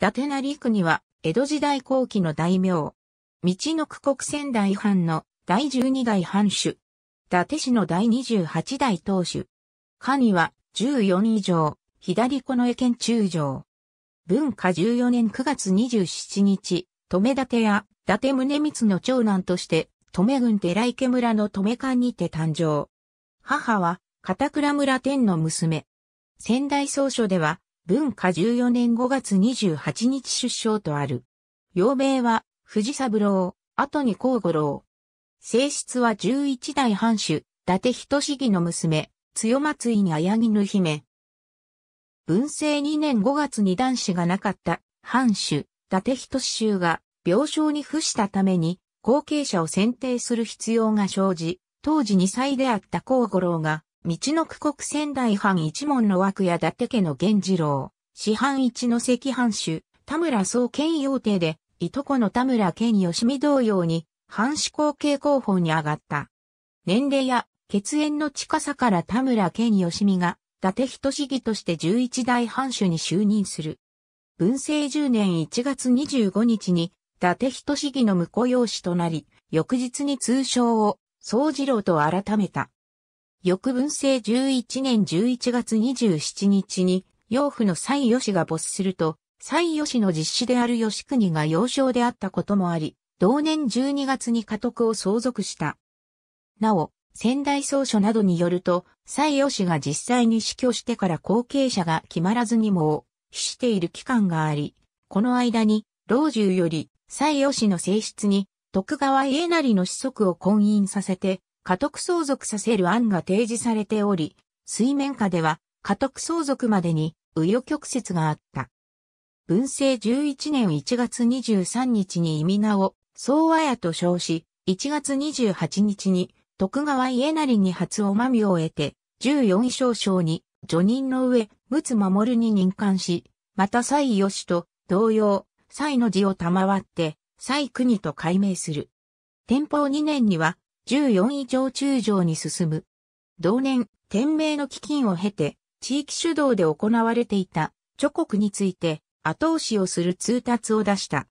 達成国は、江戸時代後期の大名。道の区国仙台藩の第12代藩主。伊達市の第28代当主。下には、14以上、左近江県中将。文化14年9月27日、留立や伊達宗光の長男として、留郡寺池村の留館にて誕生。母は、片倉村天の娘。仙台総書では、文化14年5月28日出生とある。幼名は、藤三郎、後に幸五郎。性質は11代藩主、伊達仁義の娘、強松井に綾ぬ姫。文政2年5月に男子がなかった藩主、伊達仁衆が病床に付したために後継者を選定する必要が生じ、当時2歳であった幸五郎が道の区国仙台藩一門の枠や伊達家の源次郎、市藩一の関藩主、田村総兼要帝で、いとこの田村兼吉見同様に、藩主後継候補に上がった。年齢や血縁の近さから田村兼吉見が、伊達人市議として十一代藩主に就任する。文政十年一月二十五日に、伊達人市議の婿養子となり、翌日に通称を、総次郎と改めた。翌文政11年11月27日に、養父の西義が没すると、西義の実子である義国が幼少であったこともあり、同年12月に家督を相続した。なお、仙台総書などによると、西義が実際に死去してから後継者が決まらずにも、死している期間があり、この間に、老中より、西義の性質に、徳川家りの子息を婚姻させて、家督相続させる案が提示されており、水面下では家督相続までに右与曲折があった。文政11年1月23日に意味名を総和屋と称し、1月28日に徳川家成に初おまみを得て、14少将に除任の上、陸奥守に任官し、また蔡義と同様、蔡の字を賜って、蔡国と改名する。天保2年には、14位上中条に進む。同年、天明の基金を経て、地域主導で行われていた、諸国について、後押しをする通達を出した。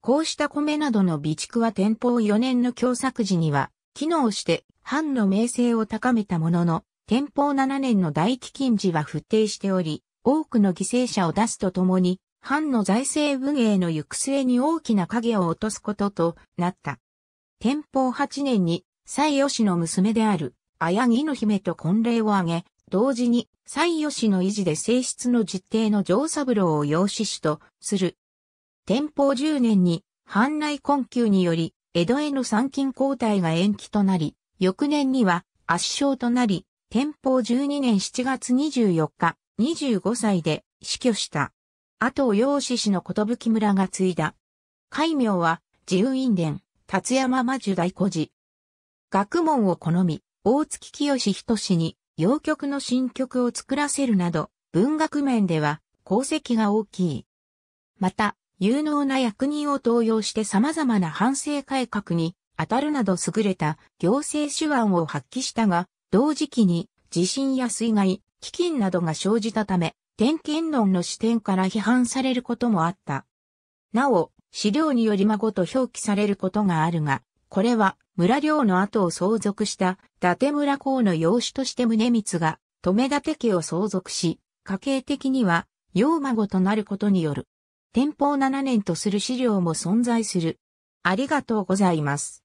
こうした米などの備蓄は天保4年の共作時には、機能して、藩の名声を高めたものの、天保7年の大飢饉時は不定しており、多くの犠牲者を出すとともに、藩の財政運営の行く末に大きな影を落とすこととなった。天保8年に、西吉の娘である、綾木の姫と婚礼を挙げ、同時に、西吉の維持で正室の実定の上三郎を養子主とする。天保10年に、藩内困窮により、江戸への参勤交代が延期となり、翌年には圧勝となり、天保12年7月24日、25歳で死去した。後を養子氏の寿村が継いだ。改名は、自由院伝。立山魔樹大孤児。学問を好み、大月清仁氏に、洋曲の新曲を作らせるなど、文学面では、功績が大きい。また、有能な役人を登用して様々な反省改革に当たるなど優れた行政手腕を発揮したが、同時期に地震や水害、飢饉などが生じたため、点検論の視点から批判されることもあった。なお、資料により孫と表記されることがあるが、これは村領の後を相続した伊達村公の養子として宗光が、留立家を相続し、家系的には、養孫となることによる。天保7年とする資料も存在する。ありがとうございます。